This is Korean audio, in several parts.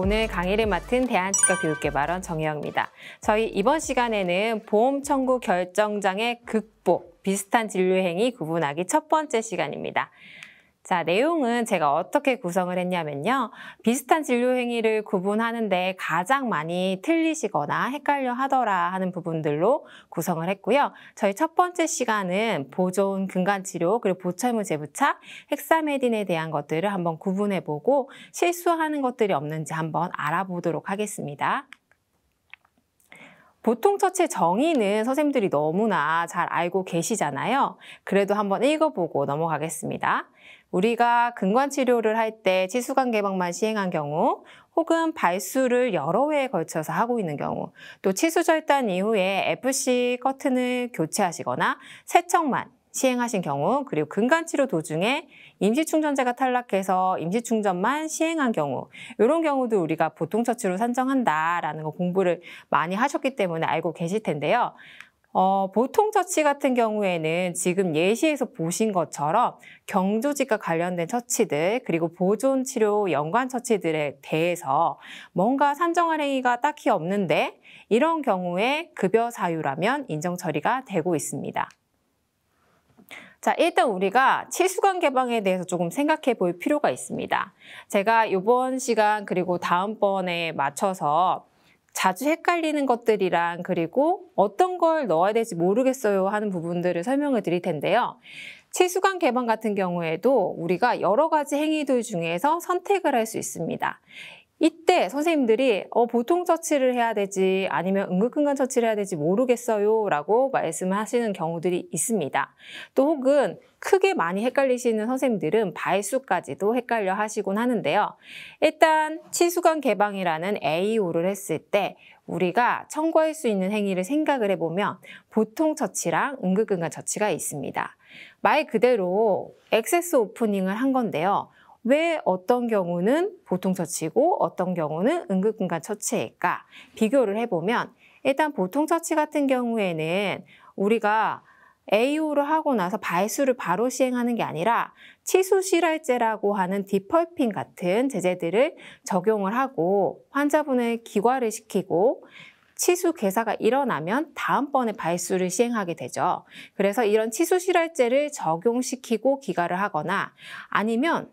오늘 강의를 맡은 대한치과교육개발원 정혜영입니다. 저희 이번 시간에는 보험 청구 결정장의 극복, 비슷한 진료 행위 구분하기 첫 번째 시간입니다. 자, 내용은 제가 어떻게 구성을 했냐면요. 비슷한 진료 행위를 구분하는데 가장 많이 틀리시거나 헷갈려 하더라 하는 부분들로 구성을 했고요. 저희 첫 번째 시간은 보존 근간 치료 그리고 보철물 재부착, 헥사메딘에 대한 것들을 한번 구분해 보고 실수하는 것들이 없는지 한번 알아보도록 하겠습니다. 보통 처치의 정의는 선생님들이 너무나 잘 알고 계시잖아요. 그래도 한번 읽어보고 넘어가겠습니다. 우리가 근관 치료를 할 때 치수관 개방만 시행한 경우 혹은 발수를 여러 회에 걸쳐서 하고 있는 경우 또 치수 절단 이후에 FC 커튼을 교체하시거나 세척만 시행하신 경우 그리고 근간치료 도중에 임시충전제가 탈락해서 임시충전만 시행한 경우 이런 경우도 우리가 보통처치로 산정한다라는 거 공부를 많이 하셨기 때문에 알고 계실 텐데요. 어, 보통 처치 같은 경우에는 지금 예시에서 보신 것처럼 경조직과 관련된 처치들 그리고 보존 치료 연관 처치들에 대해서 뭔가 산정할 행위가 딱히 없는데 이런 경우에 급여 사유라면 인정 처리가 되고 있습니다. 자, 일단 우리가 치수관 개방에 대해서 조금 생각해 볼 필요가 있습니다. 제가 이번 시간 그리고 다음번에 맞춰서 자주 헷갈리는 것들이랑 그리고 어떤 걸 넣어야 될지 모르겠어요 하는 부분들을 설명을 드릴 텐데요. 치수관 개방 같은 경우에도 우리가 여러 가지 행위들 중에서 선택을 할 수 있습니다. 이때 선생님들이 어, 보통 처치를 해야 되지 아니면 응급근간 처치를 해야 되지 모르겠어요 라고 말씀하시는 경우들이 있습니다. 또 혹은 크게 많이 헷갈리시는 선생님들은 발수까지도 헷갈려 하시곤 하는데요. 일단 치수관 개방이라는 AO를 했을 때 우리가 청구할 수 있는 행위를 생각을 해보면 보통 처치랑 응급근간 처치가 있습니다. 말 그대로 액세스 오프닝을 한 건데요. 왜 어떤 경우는 보통 처치고 어떤 경우는 응급공간 처치일까 비교를 해보면 일단 보통 처치 같은 경우에는 우리가 AO를 하고 나서 발수를 바로 시행하는 게 아니라 치수실활제라고 하는 디펄핀 같은 제재들을 적용을 하고 환자분의 기과를 시키고 치수 괴사가 일어나면 다음번에 발수를 시행하게 되죠. 그래서 이런 치수 실활제를 적용시키고 기가를 하거나 아니면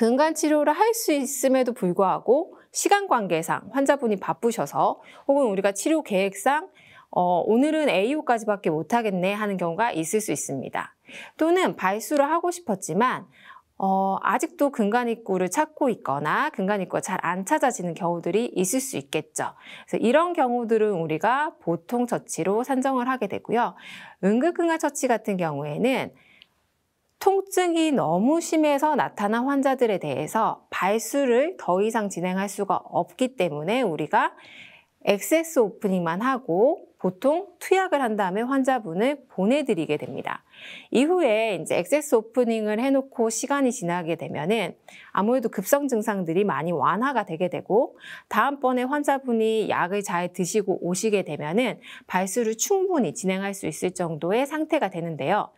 근간 치료를 할 수 있음에도 불구하고 시간 관계상 환자분이 바쁘셔서 혹은 우리가 치료 계획상 어, 오늘은 AO까지밖에 못하겠네 하는 경우가 있을 수 있습니다. 또는 발수를 하고 싶었지만 어, 아직도 근간입구를 찾고 있거나 근간입구가 잘 안 찾아지는 경우들이 있을 수 있겠죠. 그래서 이런 경우들은 우리가 보통 처치로 산정을 하게 되고요. 응급근간 처치 같은 경우에는 통증이 너무 심해서 나타난 환자들에 대해서 발수를 더 이상 진행할 수가 없기 때문에 우리가 액세스 오프닝만 하고 보통 투약을 한 다음에 환자분을 보내드리게 됩니다. 이후에 이제 액세스 오프닝을 해놓고 시간이 지나게 되면은 아무래도 급성 증상들이 많이 완화가 되게 되고 다음번에 환자분이 약을 잘 드시고 오시게 되면은 발수를 충분히 진행할 수 있을 정도의 상태가 되는데요.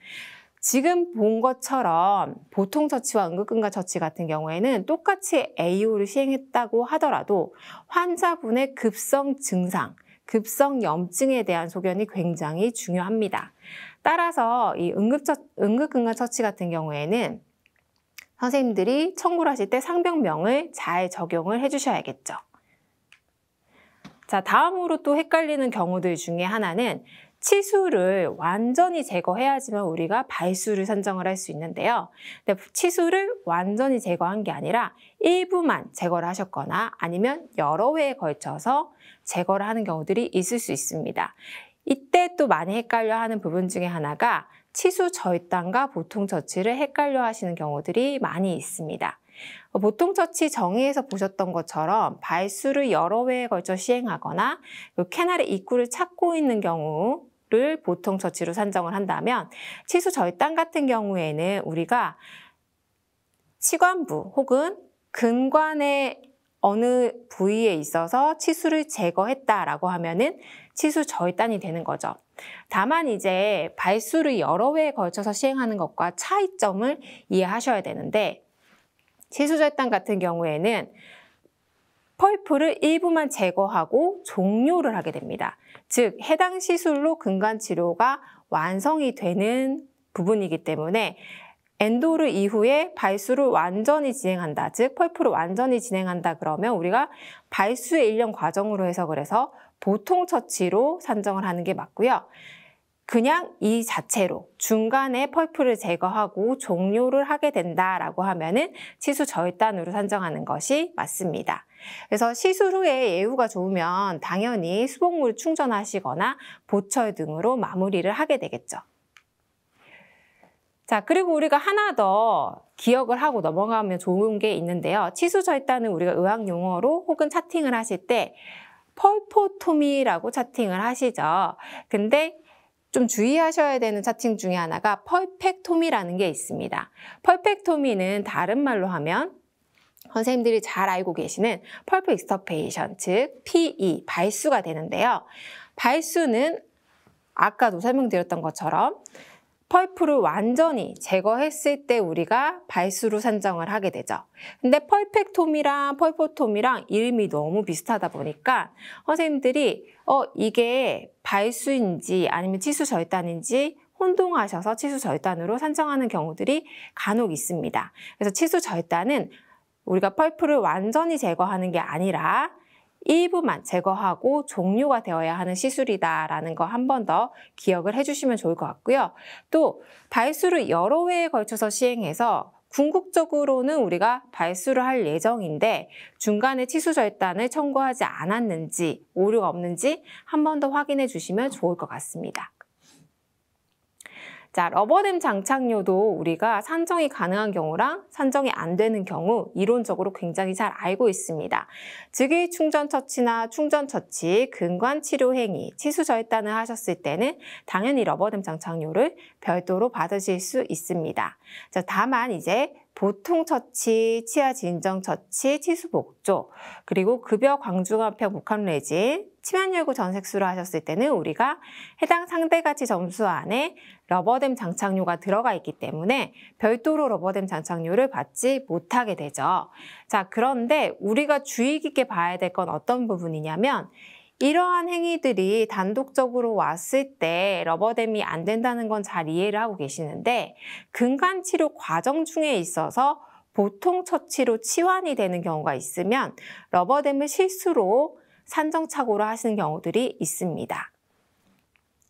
지금 본 것처럼 보통 처치와 응급근과 처치 같은 경우에는 똑같이 AO를 시행했다고 하더라도 환자분의 급성 증상, 급성 염증에 대한 소견이 굉장히 중요합니다. 따라서 이응급 응급근과 처치 같은 경우에는 선생님들이 청구를 하실 때 상병명을 잘 적용을 해주셔야겠죠. 자, 다음으로 또 헷갈리는 경우들 중에 하나는 치수를 완전히 제거해야지만 우리가 발수를 선정을 할 수 있는데요. 근데 치수를 완전히 제거한 게 아니라 일부만 제거를 하셨거나 아니면 여러 회에 걸쳐서 제거를 하는 경우들이 있을 수 있습니다. 이때 또 많이 헷갈려 하는 부분 중에 하나가 치수 절단과 보통 처치를 헷갈려 하시는 경우들이 많이 있습니다. 보통 처치 정의에서 보셨던 것처럼 발수를 여러 회에 걸쳐 시행하거나 그 캐널의 입구를 찾고 있는 경우 를 보통 처치로 산정을 한다면 치수 절단 같은 경우에는 우리가 치관부 혹은 근관의 어느 부위에 있어서 치수를 제거했다라고 하면은 치수 절단이 되는 거죠. 다만 이제 발수를 여러 회에 걸쳐서 시행하는 것과 차이점을 이해하셔야 되는데 치수 절단 같은 경우에는 펄프를 일부만 제거하고 종료를 하게 됩니다. 즉 해당 시술로 근간 치료가 완성이 되는 부분이기 때문에 엔도르 이후에 발수를 완전히 진행한다, 즉 펄프를 완전히 진행한다 그러면 우리가 발수의 일련 과정으로 해서 그래서 보통 처치로 산정을 하는 게 맞고요. 그냥 이 자체로 중간에 펄프를 제거하고 종료를 하게 된다라고 하면은 치수 저일단으로 산정하는 것이 맞습니다. 그래서 시술 후에 예후가 좋으면 당연히 수복물 충전하시거나 보철 등으로 마무리를 하게 되겠죠. 자, 그리고 우리가 하나 더 기억을 하고 넘어가면 좋은 게 있는데요. 치수 절단은 우리가 의학 용어로 혹은 차팅을 하실 때 펄포토미라고 차팅을 하시죠. 근데 좀 주의하셔야 되는 차칭 중에 하나가 펄펙토미라는 게 있습니다. 펄펙토미는 다른 말로 하면 선생님들이 잘 알고 계시는 펄프 익스터페이션, 즉 PE, 발수가 되는데요. 발수는 아까도 설명드렸던 것처럼 펄프를 완전히 제거했을 때 우리가 발수로 산정을 하게 되죠. 근데 펄펙톰이랑 펄포톰이랑 이름이 너무 비슷하다 보니까 선생님들이 어 이게 발수인지 아니면 치수 절단인지 혼동하셔서 치수 절단으로 산정하는 경우들이 간혹 있습니다. 그래서 치수 절단은 우리가 펄프를 완전히 제거하는 게 아니라 일부만 제거하고 종료가 되어야 하는 시술이다라는 거 한 번 더 기억을 해주시면 좋을 것 같고요. 또 발수를 여러 회에 걸쳐서 시행해서 궁극적으로는 우리가 발수를 할 예정인데 중간에 치수 절단을 청구하지 않았는지 오류가 없는지 한 번 더 확인해 주시면 좋을 것 같습니다. 자, 러버댐 장착료도 우리가 산정이 가능한 경우랑 산정이 안 되는 경우 이론적으로 굉장히 잘 알고 있습니다. 즉위 충전 처치나 충전 처치, 근관 치료 행위, 치수 절단을 하셨을 때는 당연히 러버댐 장착료를 별도로 받으실 수 있습니다. 자, 다만 이제 보통 처치, 치아 진정 처치, 치수 복조, 그리고 급여 광주간편 복합 레진, 치면 열구 전색수로 하셨을 때는 우리가 해당 상대가치 점수 안에 러버댐 장착료가 들어가 있기 때문에 별도로 러버댐 장착료를 받지 못하게 되죠. 자, 그런데 우리가 주의 깊게 봐야 될 건 어떤 부분이냐면 이러한 행위들이 단독적으로 왔을 때 러버댐이 안 된다는 건 잘 이해를 하고 계시는데 근간 치료 과정 중에 있어서 보통 처치로 치환이 되는 경우가 있으면 러버댐을 실수로 산정착오를 하시는 경우들이 있습니다.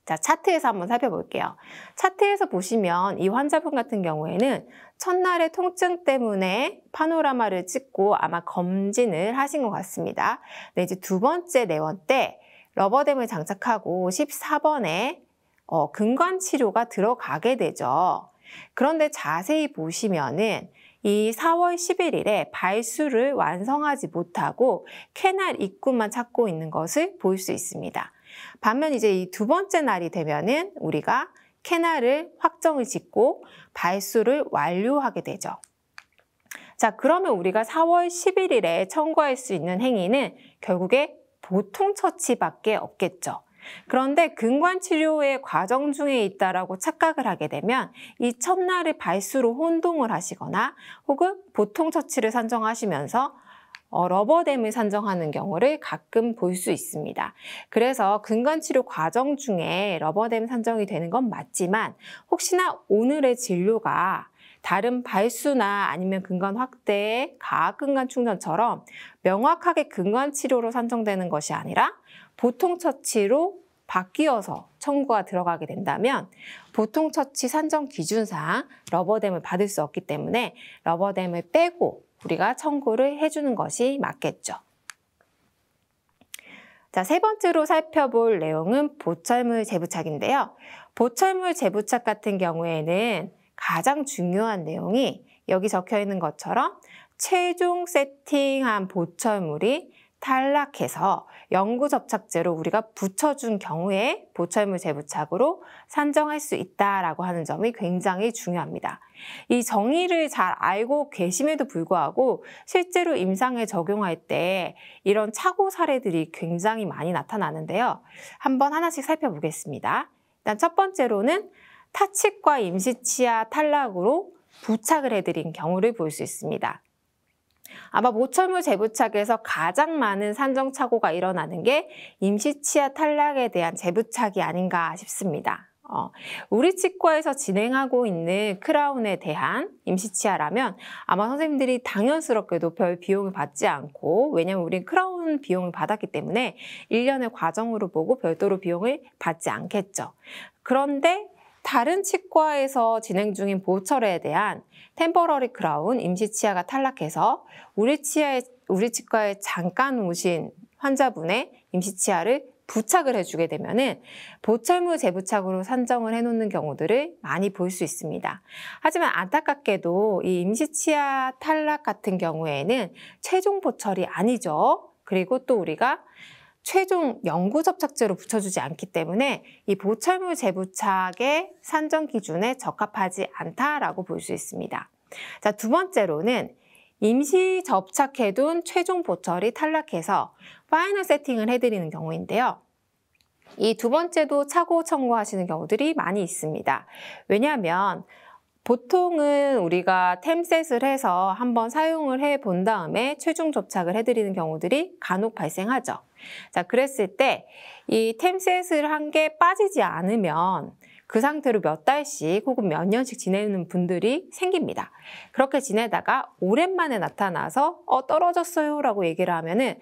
자, 차트에서 한번 살펴볼게요. 차트에서 보시면 이 환자분 같은 경우에는 첫날의 통증 때문에 파노라마를 찍고 아마 검진을 하신 것 같습니다. 근 이제 두 번째 내원 때 러버댐을 장착하고 14번에 어, 근관 치료가 들어가게 되죠. 그런데 자세히 보시면은 이 4월 11일에 발수를 완성하지 못하고 캐날 입구만 찾고 있는 것을 볼 수 있습니다. 반면 이제 이 두 번째 날이 되면은 우리가 캐나를 확정을 짓고 발수를 완료하게 되죠. 자, 그러면 우리가 4월 11일에 청구할 수 있는 행위는 결국에 보통 처치밖에 없겠죠. 그런데 근관 치료의 과정 중에 있다라고 착각을 하게 되면 이 첫날의 발수로 혼동을 하시거나 혹은 보통 처치를 산정하시면서 어, 러버댐을 산정하는 경우를 가끔 볼 수 있습니다. 그래서 근간치료 과정 중에 러버댐 산정이 되는 건 맞지만 혹시나 오늘의 진료가 다른 발수나 아니면 근간 확대, 가악 근간 충전처럼 명확하게 근간 치료로 산정되는 것이 아니라 보통 처치로 바뀌어서 청구가 들어가게 된다면 보통 처치 산정 기준상 러버댐을 받을 수 없기 때문에 러버댐을 빼고 우리가 청구를 해주는 것이 맞겠죠. 자, 세 번째로 살펴볼 내용은 보철물 재부착인데요. 보철물 재부착 같은 경우에는 가장 중요한 내용이 여기 적혀 있는 것처럼 최종 세팅한 보철물이 탈락해서 영구 접착제로 우리가 붙여준 경우에 보철물 재부착으로 산정할 수 있다라고 하는 점이 굉장히 중요합니다. 이 정의를 잘 알고 계심에도 불구하고 실제로 임상에 적용할 때 이런 착오 사례들이 굉장히 많이 나타나는데요. 한번 하나씩 살펴보겠습니다. 일단 첫 번째로는 타칙과 임시치아 탈락으로 부착을 해드린 경우를 볼 수 있습니다. 아마 모철물 재부착에서 가장 많은 산정착오가 일어나는 게 임시치아 탈락에 대한 재부착이 아닌가 싶습니다. 어, 우리 치과에서 진행하고 있는 크라운에 대한 임시치아라면 아마 선생님들이 당연스럽게도 별 비용을 받지 않고 왜냐면 우린 크라운 비용을 받았기 때문에 일련의 과정으로 보고 별도로 비용을 받지 않겠죠. 그런데 다른 치과에서 진행 중인 보철에 대한 템퍼러리 크라운 임시 치아가 탈락해서 우리 치아에 우리 치과에 잠깐 오신 환자분의 임시 치아를 부착을 해주게 되면은 보철물 재부착으로 산정을 해놓는 경우들을 많이 볼 수 있습니다. 하지만 안타깝게도 이 임시치아 탈락 같은 경우에는 최종 보철이 아니죠. 그리고 또 우리가 최종 연구 접착제로 붙여주지 않기 때문에 이 보철물 재부착의 산정 기준에 적합하지 않다라고 볼 수 있습니다. 자, 두 번째로는 임시 접착해둔 최종 보철이 탈락해서 파이널 세팅을 해드리는 경우인데요. 이 두 번째도 착오 청구하시는 경우들이 많이 있습니다. 왜냐하면 보통은 우리가 템셋을 해서 한번 사용을 해 본 다음에 최종 접착을 해드리는 경우들이 간혹 발생하죠. 자, 그랬을 때 이 템셋을 한 게 빠지지 않으면 그 상태로 몇 달씩 혹은 몇 년씩 지내는 분들이 생깁니다. 그렇게 지내다가 오랜만에 나타나서 어 떨어졌어요 라고 얘기를 하면은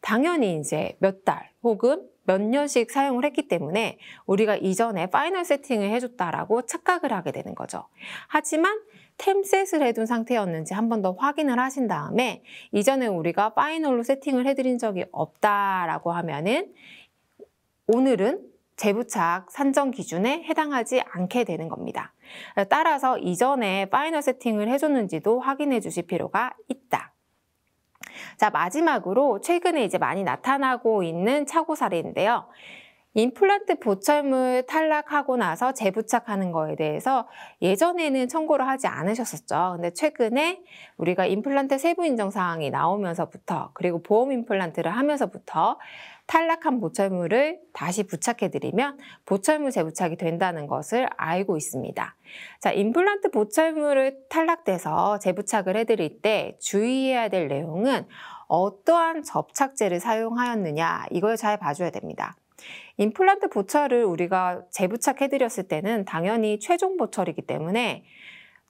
당연히 이제 몇 달 혹은 몇 년씩 사용을 했기 때문에 우리가 이전에 파이널 세팅을 해줬다라고 착각을 하게 되는 거죠. 하지만 템셋을 해둔 상태였는지 한 번 더 확인을 하신 다음에 이전에 우리가 파이널로 세팅을 해드린 적이 없다라고 하면은 오늘은 재부착 산정 기준에 해당하지 않게 되는 겁니다. 따라서 이전에 파이널 세팅을 해줬는지도 확인해 주실 필요가 있다. 자, 마지막으로 최근에 이제 많이 나타나고 있는 착오 사례인데요. 임플란트 보철물 탈락하고 나서 재부착하는 거에 대해서 예전에는 청구를 하지 않으셨었죠. 근데 최근에 우리가 임플란트 세부 인정 사항이 나오면서부터 그리고 보험 임플란트를 하면서부터 탈락한 보철물을 다시 부착해드리면 보철물 재부착이 된다는 것을 알고 있습니다. 자, 임플란트 보철물을 탈락돼서 재부착을 해드릴 때 주의해야 될 내용은 어떠한 접착제를 사용하였느냐 이걸 잘 봐줘야 됩니다. 임플란트 보철을 우리가 재부착해드렸을 때는 당연히 최종 보철이기 때문에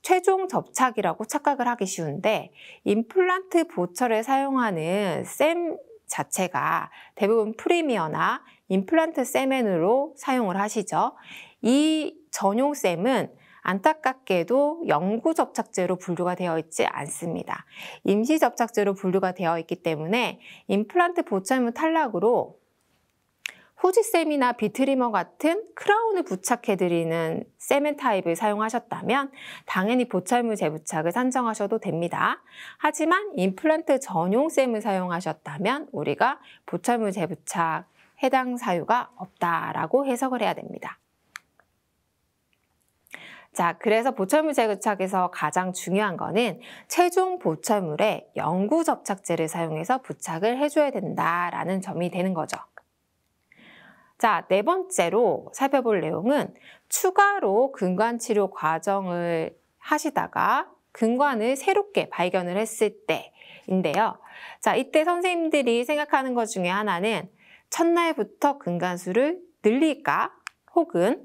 최종 접착이라고 착각을 하기 쉬운데 임플란트 보철을 사용하는 샘 자체가 대부분 프리미어나 임플란트 세멘으로 사용을 하시죠. 이 전용 셈은 안타깝게도 영구 접착제로 분류가 되어 있지 않습니다. 임시 접착제로 분류가 되어 있기 때문에 임플란트 보철물 탈락으로 호지쌤이나 비트리머 같은 크라운을 부착해드리는 세멘 타입을 사용하셨다면 당연히 보철물 재부착을 산정하셔도 됩니다. 하지만 임플란트 전용 쌤을 사용하셨다면 우리가 보철물 재부착 해당 사유가 없다라고 해석을 해야 됩니다. 자, 그래서 보철물 재부착에서 가장 중요한 거는 최종 보철물에 영구 접착제를 사용해서 부착을 해줘야 된다라는 점이 되는 거죠. 자, 네 번째로 살펴볼 내용은 추가로 근관 치료 과정을 하시다가 근관을 새롭게 발견을 했을 때인데요. 자, 이때 선생님들이 생각하는 것 중에 하나는 첫날부터 근간수를 늘릴까 혹은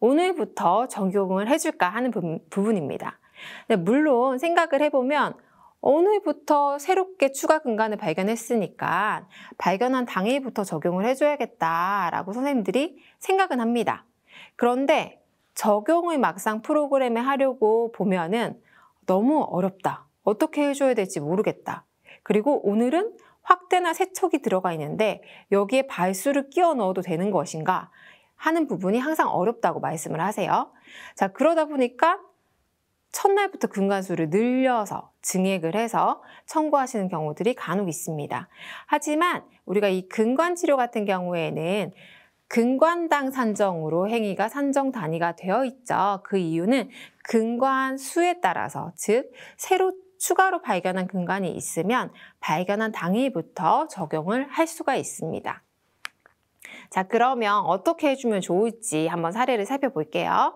오늘부터 적용을 해줄까 하는 부, 분입니다 물론 생각을 해보면 오늘부터 새롭게 추가 근간을 발견했으니까 발견한 당일부터 적용을 해줘야겠다라고 선생님들이 생각은 합니다. 그런데 적용을 막상 프로그램에 하려고 보면은 너무 어렵다. 어떻게 해줘야 될지 모르겠다. 그리고 오늘은 확대나 세척이 들어가 있는데 여기에 발수를 끼워 넣어도 되는 것인가 하는 부분이 항상 어렵다고 말씀을 하세요. 자, 그러다 보니까 첫날부터 근간수를 늘려서 증액을 해서 청구하시는 경우들이 간혹 있습니다. 하지만 우리가 이 근관 치료 같은 경우에는 근관당 산정으로 행위가 산정 단위가 되어 있죠. 그 이유는 근관 수에 따라서 즉 새로 추가로 발견한 근간이 있으면 발견한 당일부터 적용을 할 수가 있습니다. 자 그러면 어떻게 해주면 좋을지 한번 사례를 살펴볼게요.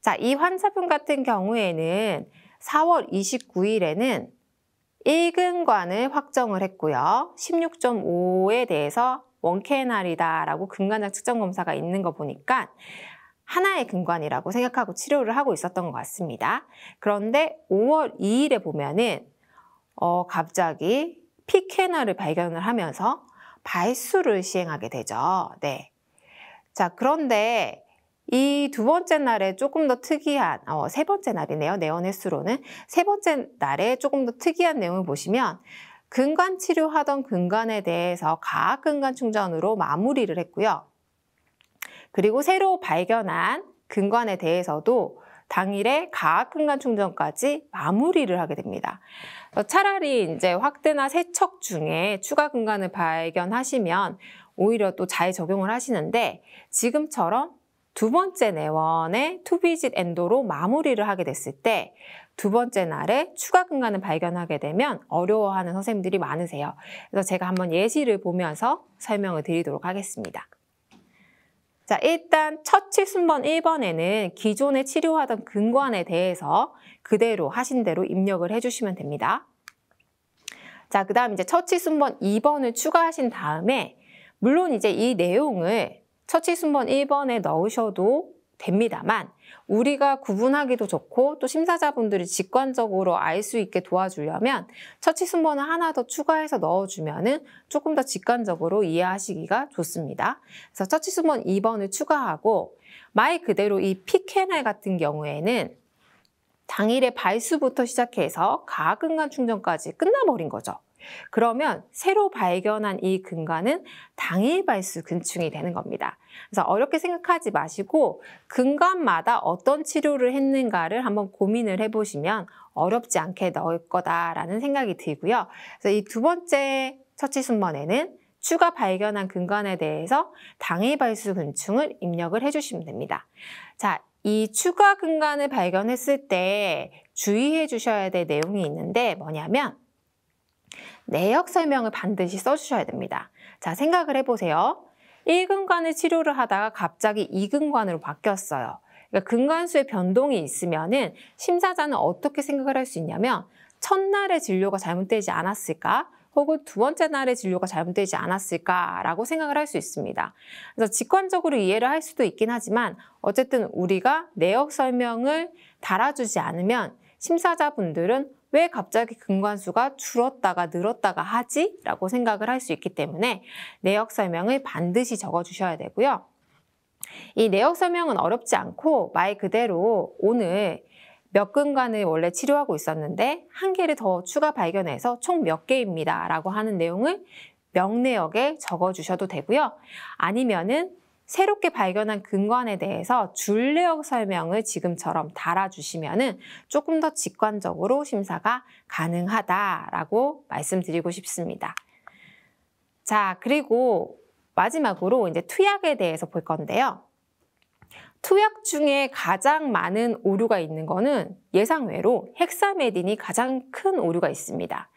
자, 이 환자분 같은 경우에는 4월 29일에는 1근관을 확정을 했고요. 16.5에 대해서 원캐널이다라고 근관장 측정 검사가 있는 거 보니까 하나의 근관이라고 생각하고 치료를 하고 있었던 것 같습니다. 그런데 5월 2일에 보면은 어, 갑자기 피캐널을 발견을 하면서 발수를 시행하게 되죠. 네. 자, 그런데 이두 번째 날에 조금 더 특이한, 어, 세 번째 날이네요. 내연의 수로는. 세 번째 날에 조금 더 특이한 내용을 보시면 근간 치료하던 근간에 대해서 가학 근간 충전으로 마무리를 했고요. 그리고 새로 발견한 근간에 대해서도 당일에 가학근간 충전까지 마무리를 하게 됩니다. 어, 차라리 이제 확대나 세척 중에 추가 근간을 발견하시면 오히려 또 잘 적용을 하시는데 지금처럼 두 번째 내원의 투비짓 엔도로 마무리를 하게 됐을 때 두 번째 날에 추가 근간을 발견하게 되면 어려워하는 선생님들이 많으세요. 그래서 제가 한번 예시를 보면서 설명을 드리도록 하겠습니다. 자, 일단 첫 칠순번 1번에는 기존에 치료하던 근관에 대해서 그대로 하신 대로 입력을 해주시면 됩니다. 자, 그 다음 이제 첫 칠순번 2번을 추가하신 다음에 물론 이제 이 내용을 처치 순번 1번에 넣으셔도 됩니다만 우리가 구분하기도 좋고 또 심사자분들이 직관적으로 알 수 있게 도와주려면 처치 순번을 하나 더 추가해서 넣어주면은 조금 더 직관적으로 이해하시기가 좋습니다. 그래서 처치 순번 2번을 추가하고 말 그대로 이 피케날 같은 경우에는 당일에 발수부터 시작해서 가근간 충전까지 끝나버린 거죠. 그러면 새로 발견한 이 근간은 당일발수 근충이 되는 겁니다. 그래서 어렵게 생각하지 마시고 근간마다 어떤 치료를 했는가를 한번 고민을 해보시면 어렵지 않게 넣을 거다라는 생각이 들고요. 그래서 이 두 번째 처치 순번에는 추가 발견한 근간에 대해서 당일발수 근충을 입력을 해주시면 됩니다. 자, 이 추가 근간을 발견했을 때 주의해 주셔야 될 내용이 있는데 뭐냐면 내역 설명을 반드시 써주셔야 됩니다. 자, 생각을 해보세요. 1근관을 치료를 하다가 갑자기 2근관으로 바뀌었어요. 그러니까 근관수의 변동이 있으면은 심사자는 어떻게 생각을 할 수 있냐면 첫날의 진료가 잘못되지 않았을까? 혹은 두 번째 날의 진료가 잘못되지 않았을까라고 생각을 할 수 있습니다. 그래서 직관적으로 이해를 할 수도 있긴 하지만 어쨌든 우리가 내역 설명을 달아주지 않으면 심사자분들은 왜 갑자기 금관수가 줄었다가 늘었다가 하지? 라고 생각을 할 수 있기 때문에 내역 설명을 반드시 적어주셔야 되고요. 이 내역 설명은 어렵지 않고 말 그대로 오늘 몇 근관을 원래 치료하고 있었는데 한 개를 더 추가 발견해서 총 몇 개입니다 라고 하는 내용을 명내역에 적어주셔도 되고요. 아니면은 새롭게 발견한 근관에 대해서 줄내역 설명을 지금처럼 달아주시면 조금 더 직관적으로 심사가 가능하다라고 말씀드리고 싶습니다. 자, 그리고 마지막으로 이제 투약에 대해서 볼 건데요. 투약 중에 가장 많은 오류가 있는 거는 예상외로 헥사메딘이 가장 큰 오류가 있습니다.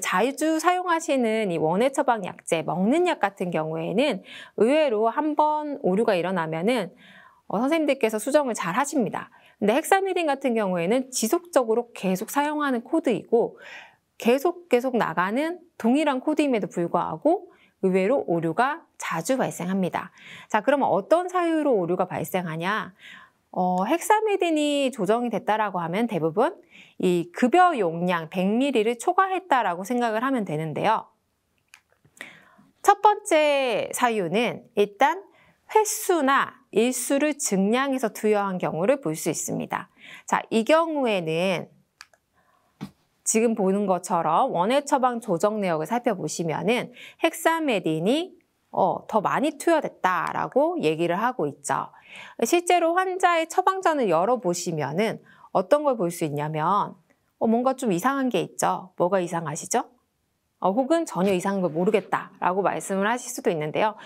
자주 사용하시는 이 원해 처방 약제, 먹는 약 같은 경우에는 의외로 한 번 오류가 일어나면은 어, 선생님들께서 수정을 잘 하십니다. 근데 헥사메딘 같은 경우에는 지속적으로 계속 사용하는 코드이고 계속 계속 나가는 동일한 코드임에도 불구하고 의외로 오류가 자주 발생합니다. 자, 그러면 어떤 사유로 오류가 발생하냐? 어, 헥사미딘이 조정이 됐다라고 하면 대부분 이 급여 용량 100ml를 초과했다라고 생각을 하면 되는데요. 첫 번째 사유는 일단 횟수나 일수를 증량해서 투여한 경우를 볼 수 있습니다. 자, 이 경우에는 지금 보는 것처럼 원해 처방 조정 내역을 살펴보시면은 헥사메딘이 어, 더 많이 투여됐다라고 얘기를 하고 있죠. 실제로 환자의 처방전을 열어보시면은 어떤 걸 볼 수 있냐면 어, 뭔가 좀 이상한 게 있죠. 뭐가 이상하시죠? 어, 혹은 전혀 이상한 걸 모르겠다라고 말씀을 하실 수도 있는데요.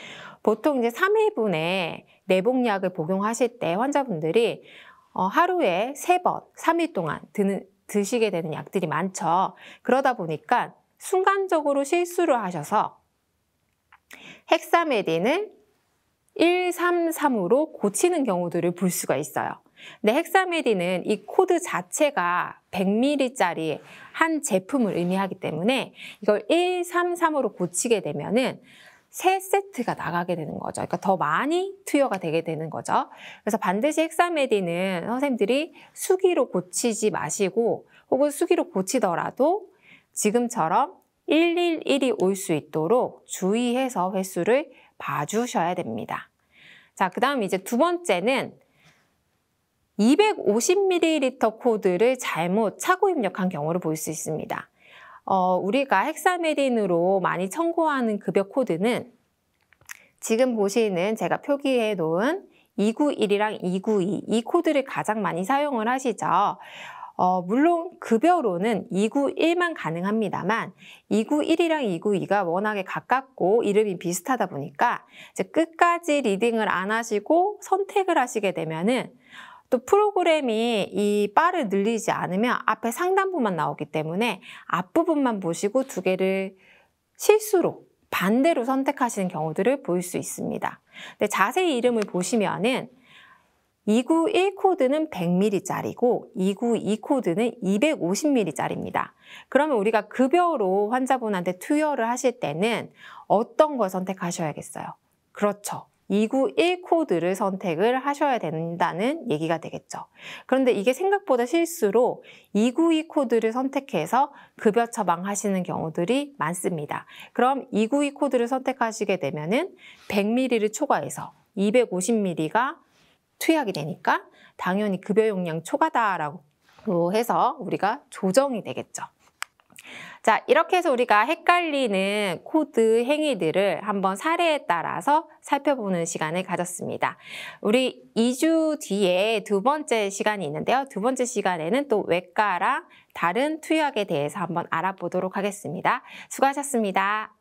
보통 이제 3회분에 내복약을 복용하실 때 환자분들이 어, 하루에 3번, 3일 동안 드는, 드시게 되는 약들이 많죠. 그러다 보니까 순간적으로 실수를 하셔서 헥사메딘을 133으로 고치는 경우들을 볼 수가 있어요. 근데 헥사메딘은 이 코드 자체가 100ml짜리 한 제품을 의미하기 때문에 이걸 133으로 고치게 되면은 세 세트가 나가게 되는 거죠. 그러니까 더 많이 투여가 되게 되는 거죠. 그래서 반드시 헥사메디는 선생님들이 수기로 고치지 마시고 혹은 수기로 고치더라도 지금처럼 111이 올 수 있도록 주의해서 횟수를 봐주셔야 됩니다. 자, 그 다음 이제 두 번째는 250ml 코드를 잘못 착오 입력한 경우를 볼 수 있습니다. 어, 우리가 헥사메딘으로 많이 청구하는 급여 코드는 지금 보시는 제가 표기해 놓은 291이랑 292, 이 코드를 가장 많이 사용을 하시죠. 어, 물론 급여로는 291만 가능합니다만 291이랑 292가 워낙에 가깝고 이름이 비슷하다 보니까 이제 끝까지 리딩을 안 하시고 선택을 하시게 되면은 또 프로그램이 이 바를 늘리지 않으면 앞에 상단부만 나오기 때문에 앞부분만 보시고 두 개를 실수로 반대로 선택하시는 경우들을 보일 수 있습니다. 근데 자세히 이름을 보시면은 291 코드는 100mm짜리고 292 코드는 250mm짜리입니다. 그러면 우리가 급여로 환자분한테 투여를 하실 때는 어떤 걸 선택하셔야겠어요? 그렇죠. 291 코드를 선택을 하셔야 된다는 얘기가 되겠죠. 그런데 이게 생각보다 실수로 292 코드를 선택해서 급여 처방하시는 경우들이 많습니다. 그럼 292 코드를 선택하시게 되면은 100ml를 초과해서 250ml가 투약이 되니까 당연히 급여 용량 초과다라고 해서 우리가 조정이 되겠죠. 자, 이렇게 해서 우리가 헷갈리는 코드 행위들을 한번 사례에 따라서 살펴보는 시간을 가졌습니다. 우리 2주 뒤에 두 번째 시간이 있는데요. 두 번째 시간에는 또 외과랑 다른 투약에 대해서 한번 알아보도록 하겠습니다. 수고하셨습니다.